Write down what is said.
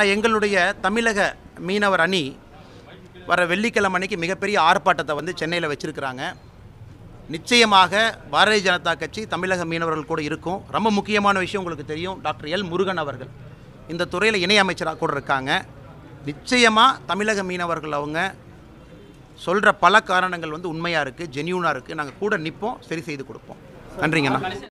ஆனால் எங்களுடைய தமிழக மீனவர் அணி வர வெள்ளிக்கிழமை அன்னைக்கு மிகப்பெரிய ஆர்ப்பாட்டத்தை வந்து சென்னையில் வச்சுருக்கிறாங்க நிச்சயமாக பாரதிய ஜனதா கட்சி தமிழக மீனவர்கள் கூட இருக்கும் ரொம்ப முக்கியமான விஷயம் உங்களுக்கு தெரியும் டாக்டர் எல் முருகன் அவர்கள் இந்த துறையில் இணையமைச்சராக கூட இருக்காங்க நிச்சயமாக தமிழக மீனவர்கள் அவங்க சொல்கிற பல காரணங்கள் வந்து உண்மையாக இருக்குது ஜென்யூனாக இருக்குது நாங்கள் கூட நிற்போம் சரி செய்து கொடுப்போம் நன்றிங்கண்ணா